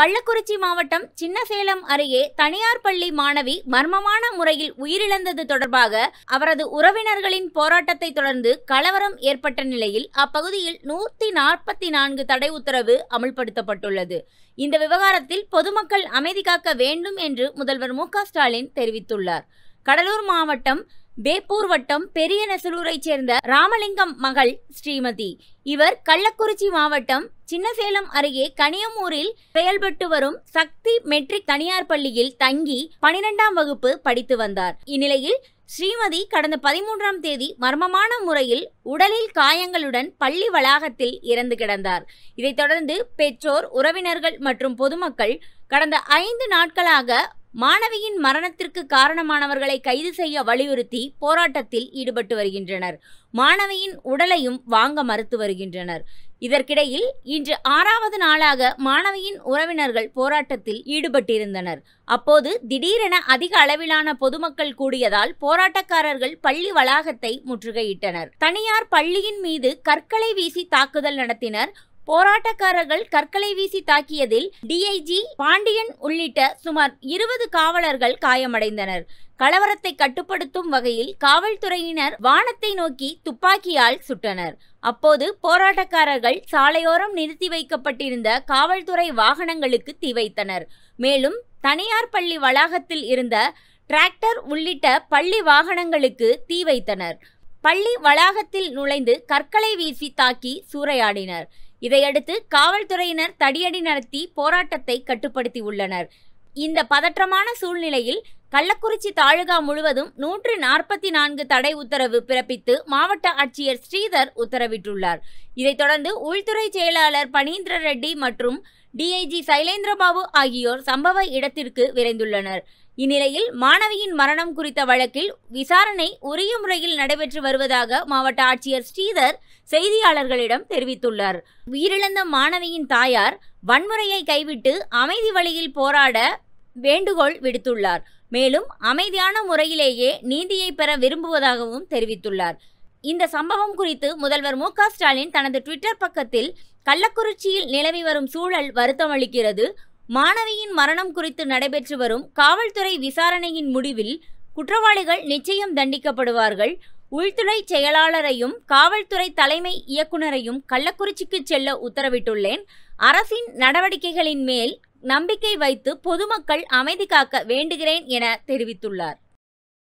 கள்ளக்குறிச்சி மாவட்டம் சின்னசேலம் அருகே தனியார் பள்ளி மாணவி மர்மமான முறையில் உயிரிழந்தது தொடர்பாக அவரது உறவினர்களின் போராட்டத்தை தொடர்ந்து கலவரம் ஏற்பட்ட நிலையில் அப்பகுதியில் நூற்றி நாற்பத்தி நான்கு தடை உத்தரவு அமல்படுத்தப்பட்டுள்ளது இந்த விவகாரத்தில் பொதுமக்கள் அமைதி காக்க வேண்டும் என்று முதல்வர் மு ஸ்டாலின் தெரிவித்துள்ளார் கடலூர் மாவட்டம் வேப்பூர் வட்டம் பெரிய நெசலூரை சேர்ந்த ராமலிங்கம் மகள் ஸ்ரீமதி இவர் கள்ளக்குறிச்சி மாவட்டம் சின்னசேலம் அருகே கனியமூரில் செயல்பட்டு வரும் சக்தி மெட்ரிக் தனியார் பள்ளியில் தங்கி பனிரெண்டாம் வகுப்பு படித்து வந்தார் இந்நிலையில் ஸ்ரீமதி கடந்த பதிமூன்றாம் தேதி மர்மமான முறையில் உடலில் காயங்களுடன் பள்ளி வளாகத்தில் இறந்து கிடந்தார் இதைத் தொடர்ந்து பெற்றோர் உறவினர்கள் மற்றும் பொதுமக்கள் கடந்த ஐந்து நாட்களாக மாணவியின் மரணத்திற்கு காரணமானவர்களை கைது செய்ய வலியுறுத்தி போராட்டத்தில் ஈடுபட்டு வருகின்றனர் மாணவியின் உடலையும் வாங்க மறுத்து வருகின்றனர் இதற்கிடையில் இன்று ஆறாவது நாளாக மாணவியின் உறவினர்கள் போராட்டத்தில் ஈடுபட்டிருந்தனர் அப்போது திடீரென அதிக அளவிலான பொதுமக்கள் கூடியதால் போராட்டக்காரர்கள் பள்ளி வளாகத்தை முற்றுகையிட்டனர் தனியார் பள்ளியின் மீது கற்களை வீசி தாக்குதல் நடத்தினர் போராட்டக்காரர்கள் கற்களை வீசி தாக்கியதில் டிஐஜி பாண்டியன் உள்ளிட்ட சுமார் இருபது காவலர்கள் காயமடைந்தனர் கலவரத்தை கட்டுப்படுத்தும் வகையில் காவல்துறையினர் வானத்தை நோக்கி துப்பாக்கியால் சுட்டனர் அப்போது போராட்டக்காரர்கள் சாலையோரம் நிறுத்தி வைக்கப்பட்டிருந்த காவல்துறை வாகனங்களுக்கு தீ வைத்தனர் மேலும் தனியார் பள்ளி வளாகத்தில் இருந்த டிராக்டர் உள்ளிட்ட பள்ளி வாகனங்களுக்கு தீ வைத்தனர் பள்ளி வளாகத்தில் நுழைந்து கற்களை வீசி தாக்கி சூறையாடினர் இதையடுத்து காவல்துறையினர் தடியடி நடத்தி போராட்டத்தை கட்டுப்படுத்தி உள்ளனர் இந்த பதற்றமான சூழ்நிலையில் கள்ளக்குறிச்சி தாலுகா முழுவதும் நூற்று நாற்பத்தி நான்கு தடை உத்தரவு பிறப்பித்து மாவட்ட ஆட்சியர் ஸ்ரீதர் உத்தரவிட்டுள்ளார் இதைத் தொடர்ந்து உள்துறை செயலாளர் பனீந்திர ரெட்டி மற்றும் டிஐஜி சைலேந்திரபாபு ஆகியோர் சம்பவ இடத்திற்கு விரைந்துள்ளனர் இந்நிலையில் மாணவியின் மரணம் குறித்த வழக்கில் விசாரணை உரிய முறையில் நடைபெற்று வருவதாக மாவட்ட ஆட்சியர் ஸ்ரீதர் செய்தியாளர்களிடம் தெரிவித்துள்ளார் உயிரிழந்த மாணவியின் தாயார் வன்முறையை கைவிட்டு அமைதி வழியில் போராட வேண்டுகோள் விடுத்துள்ளார் மேலும் அமைதியான முறையிலேயே நீதியை பெற விரும்புவதாகவும் தெரிவித்துள்ளார் இந்த சம்பவம் குறித்து முதல்வர் மு ஸ்டாலின் தனது ட்விட்டர் பக்கத்தில் கள்ளக்குறிச்சியில் நிலவி வரும் சூழல் வருத்தமளிக்கிறது மாணவியின் மரணம் குறித்து நடைபெற்று வரும் காவல்துறை விசாரணையின் முடிவில் குற்றவாளிகள் நிச்சயம் தண்டிக்கப்படுவார்கள் உள்துறை செயலாளரையும் காவல்துறை தலைமை இயக்குநரையும் கள்ளக்குறிச்சிக்கு செல்ல உத்தரவிட்டுள்ளேன் அரசின் நடவடிக்கைகளின் மேல் நம்பிக்கை வைத்து பொதுமக்கள் அமைதி காக்க வேண்டுகிறேன் என தெரிவித்துள்ளார்